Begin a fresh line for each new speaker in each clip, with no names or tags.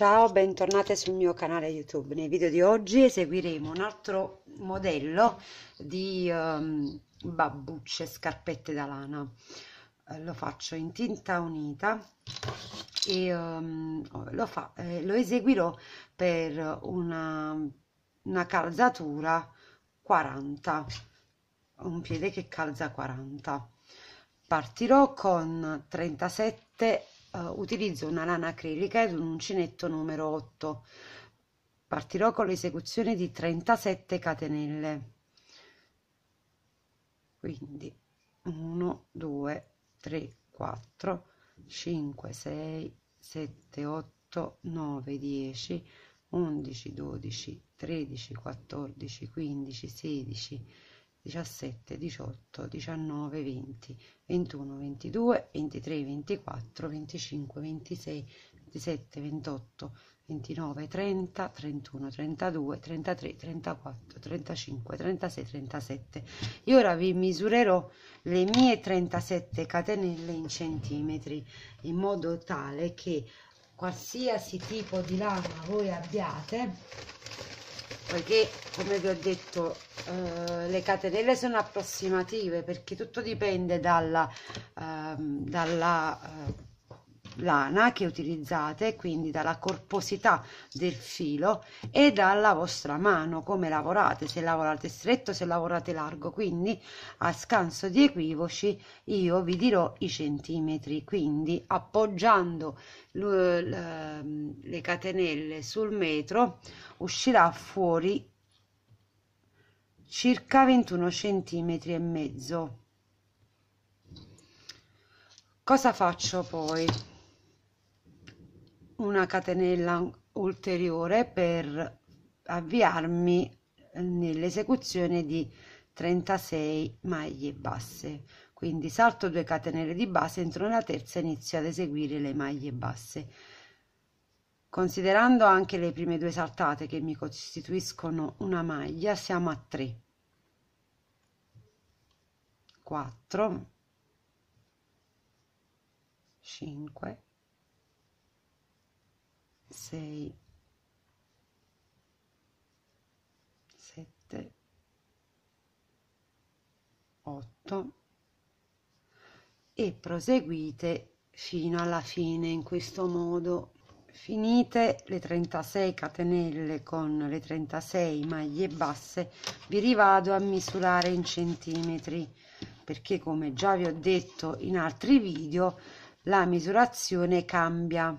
Ciao, bentornate sul mio canale YouTube. Nel video di oggi eseguiremo un altro modello di um, babbucce, scarpette da lana. Eh, lo faccio in tinta unita e um, lo, fa, eh, lo, eseguirò per una, una calzatura 40, un piede che calza 40. Partirò con 37 eh, utilizzo una lana acrilica ed un uncinetto numero 8. Partirò con l'esecuzione di 37 catenelle. Quindi 1, 2, 3, 4, 5, 6, 7, 8, 9, 10, 11, 12, 13, 14, 15, 16, 17, 18, 19, 20, 21, 22, 23, 24, 25, 26, 27, 28, 29, 30, 31, 32, 33, 34, 35, 36, 37. Io ora vi misurerò le mie 37 catenelle in centimetri in modo tale che qualsiasi tipo di lama voi abbiate, poiché come vi ho detto eh, le catenelle sono approssimative perché tutto dipende dalla, ehm, eh, dalla lana che utilizzate quindi dalla corposità del filo e dalla vostra mano come lavorate se lavorate stretto se lavorate largo quindi a scanso di equivoci io vi dirò i centimetri quindi appoggiando ehm, le catenelle sul metro uscirà fuori circa 21 centimetri e mezzo cosa faccio poi una catenella ulteriore per avviarmi nell'esecuzione di 36 maglie basse quindi salto 2 catenelle di base entro nella terza inizio ad eseguire le maglie basse Considerando anche le prime due saltate che mi costituiscono una maglia, siamo a 3. 4 5 6 7 8 e proseguite fino alla fine in questo modo Finite le 36 catenelle con le 36 maglie basse, vi rivado a misurare in centimetri, perché come già vi ho detto in altri video, la misurazione cambia,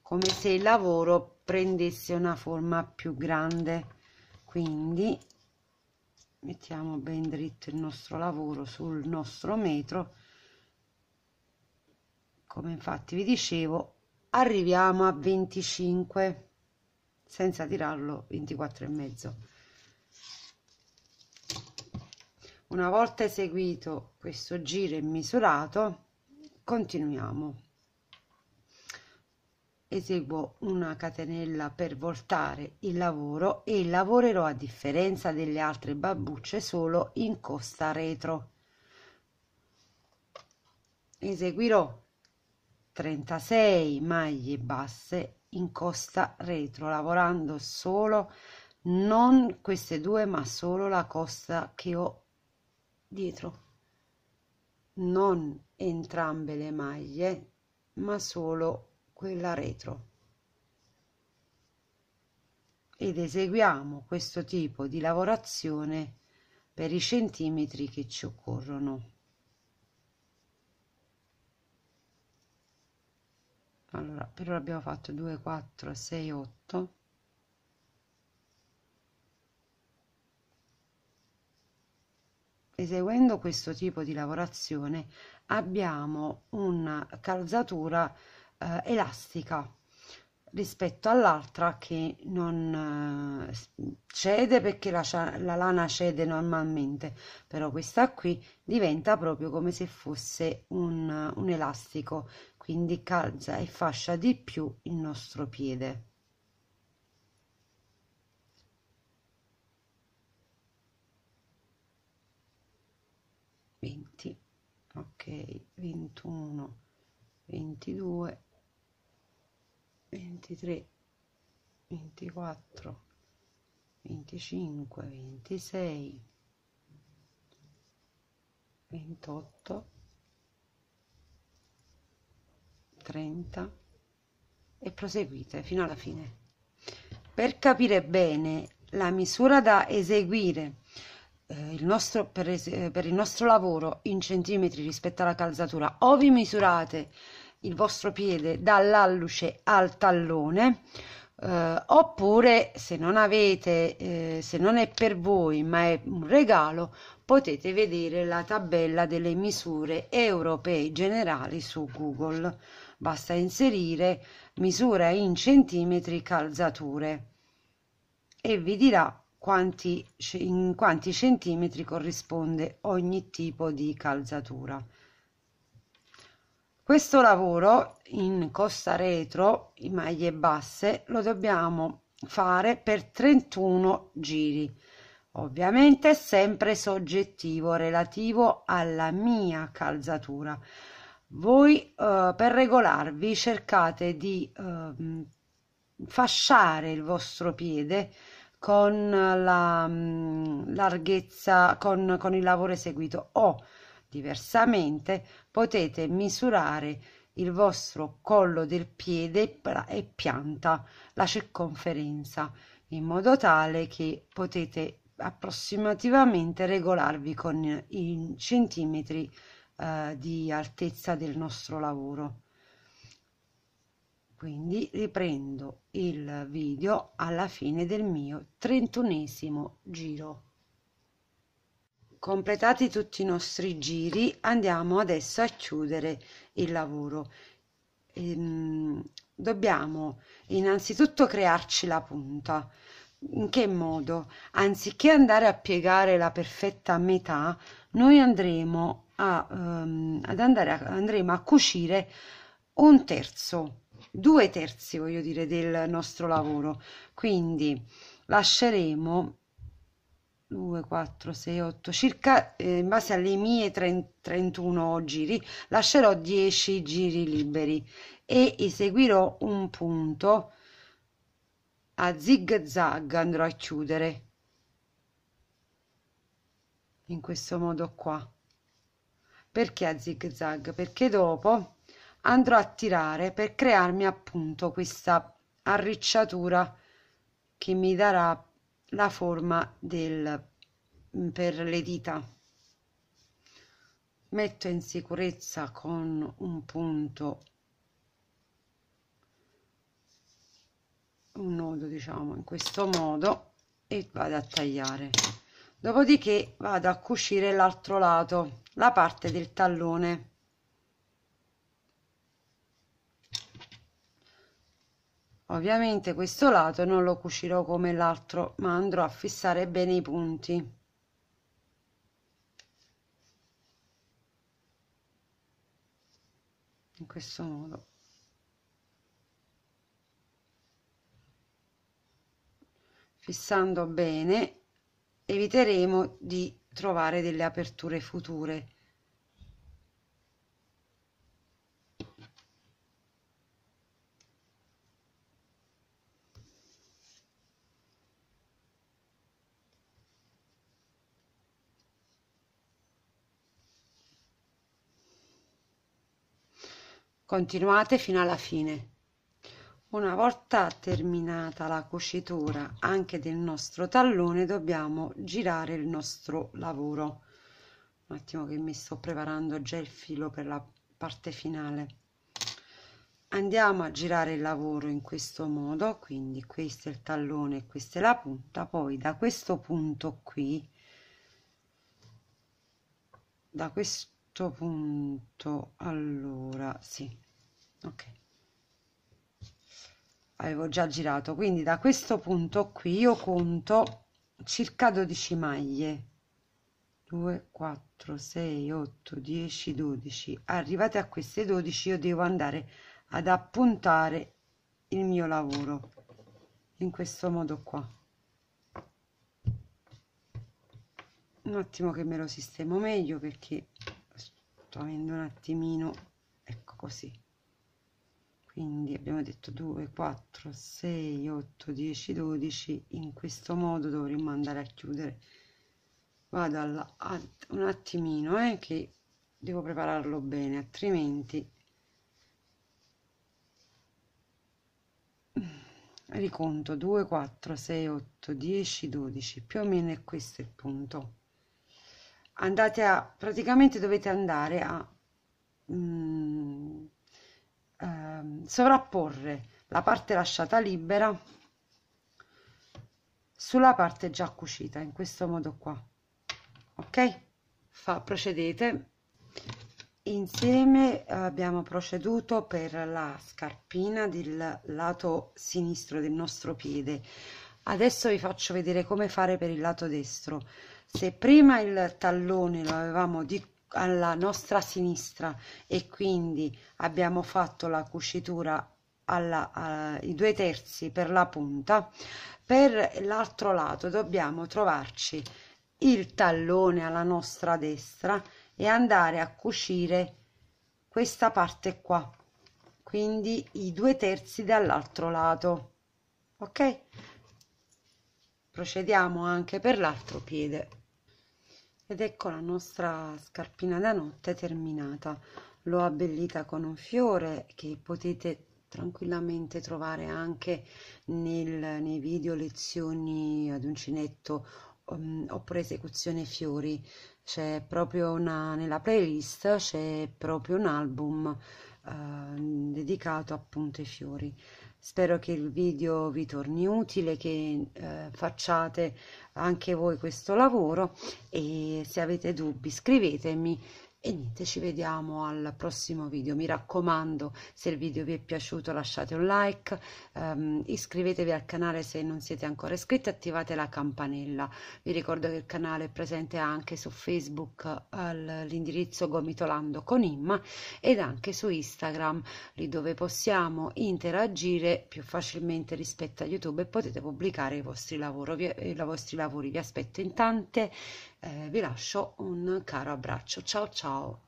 come se il lavoro prendesse una forma più grande. Quindi mettiamo ben dritto il nostro lavoro sul nostro metro come infatti vi dicevo arriviamo a 25 senza tirarlo 24 e mezzo una volta eseguito questo giro e misurato continuiamo eseguo una catenella per voltare il lavoro e lavorerò a differenza delle altre babbucce solo in costa retro eseguirò 36 maglie basse in costa retro lavorando solo non queste due ma solo la costa che ho dietro non entrambe le maglie ma solo quella retro ed eseguiamo questo tipo di lavorazione per i centimetri che ci occorrono allora per ora abbiamo fatto 2 4 6 8 eseguendo questo tipo di lavorazione abbiamo una calzatura eh, elastica rispetto all'altra che non eh, cede perché la, la, lana cede normalmente però questa qui diventa proprio come se fosse un, un elastico quindi calza e fascia di più il nostro piede. Venti, ok, ventuno, ventidue, ventitré, ventiquattro, venticinque, ventisei, ventotto. 30 e proseguite fino alla fine. Per capire bene la misura da eseguire eh, il nostro, per, es- eh, per il nostro lavoro in centimetri rispetto alla calzatura, o vi misurate il vostro piede dall'alluce al tallone, eh, oppure se non avete, eh, se non è per voi ma è un regalo, potete vedere la tabella delle misure europee generali su Google. Basta inserire misura in centimetri calzature e vi dirà quanti, in quanti centimetri corrisponde ogni tipo di calzatura. Questo lavoro in costa retro, in maglie basse, lo dobbiamo fare per 31 giri. Ovviamente sempre soggettivo, relativo alla mia calzatura. Voi eh, per regolarvi cercate di eh, fasciare il vostro piede con la mm, larghezza, con, con il lavoro eseguito o diversamente potete misurare il vostro collo del piede e pianta la circonferenza in modo tale che potete approssimativamente regolarvi con i centimetri eh, di altezza del nostro lavoro quindi riprendo il video alla fine del mio trentunesimo giro completati tutti i nostri giri andiamo adesso a chiudere il lavoro ehm, dobbiamo innanzitutto crearci la punta in che modo? Anziché andare a piegare la perfetta metà, noi andremo a, um, ad andare a, andremo a cucire un terzo, due terzi voglio dire, del nostro lavoro. Quindi lasceremo 2, 4, 6, 8, circa eh, in base alle mie 30, 31 giri, lascerò 10 giri liberi e eseguirò un punto a zig zag andrò a chiudere in questo modo qua perché a zig zag perché dopo andrò a tirare per crearmi appunto questa arricciatura che mi darà la forma del mm, per le dita metto in sicurezza con un punto un nodo diciamo in questo modo e vado a tagliare dopodiché vado a cucire l'altro lato la parte del tallone ovviamente questo lato non lo cucirò come l'altro ma andrò a fissare bene i punti in questo modo fissando bene eviteremo di trovare delle aperture future continuate fino alla fine una volta terminata la cucitura anche del nostro tallone dobbiamo girare il nostro lavoro. Un attimo che mi sto preparando già il filo per la parte finale. Andiamo a girare il lavoro in questo modo, quindi questo è il tallone e questa è la punta, poi da questo punto qui, da questo punto, allora sì, ok avevo già girato quindi da questo punto qui io conto circa 12 maglie 2 4 6 8 10 12 arrivate a queste 12 io devo andare ad appuntare il mio lavoro in questo modo qua un attimo che me lo sistemo meglio perché sto avendo un attimino ecco così quindi abbiamo detto 2 4 6 8 10 12 in questo modo dovremmo andare a chiudere vado alla ad, un attimino eh, che devo prepararlo bene altrimenti riconto 2 4 6 8 10 12 più o meno è questo il punto andate a praticamente dovete andare a mm, sovrapporre la parte lasciata libera sulla parte già cucita in questo modo qua ok Fa, procedete insieme eh, abbiamo proceduto per la scarpina del lato sinistro del nostro piede adesso vi faccio vedere come fare per il lato destro se prima il tallone lo avevamo di alla nostra sinistra e quindi abbiamo fatto la cucitura alla, a, i due terzi per la punta per l'altro lato dobbiamo trovarci il tallone alla nostra destra e andare a cucire questa parte qua quindi i due terzi dall'altro lato ok procediamo anche per l'altro piede ed ecco la nostra scarpina da notte terminata. L'ho abbellita con un fiore che potete tranquillamente trovare anche nel, nei video lezioni ad uncinetto um, oppure esecuzione fiori. C'è proprio una, nella playlist c'è proprio un album Ehm, dedicato appunto ai fiori. Spero che il video vi torni utile, che eh, facciate anche voi questo lavoro e se avete dubbi scrivetemi e niente, ci vediamo al prossimo video. Mi raccomando, se il video vi è piaciuto lasciate un like, ehm, iscrivetevi al canale se non siete ancora iscritti, attivate la campanella. Vi ricordo che il canale è presente anche su Facebook all'indirizzo Gomitolando con Imma ed anche su Instagram, lì dove possiamo interagire più facilmente rispetto a YouTube e potete pubblicare i vostri lavori. Vi, i vostri lavori. Vi aspetto in tante eh, vi lascio un caro abbraccio. Ciao ciao!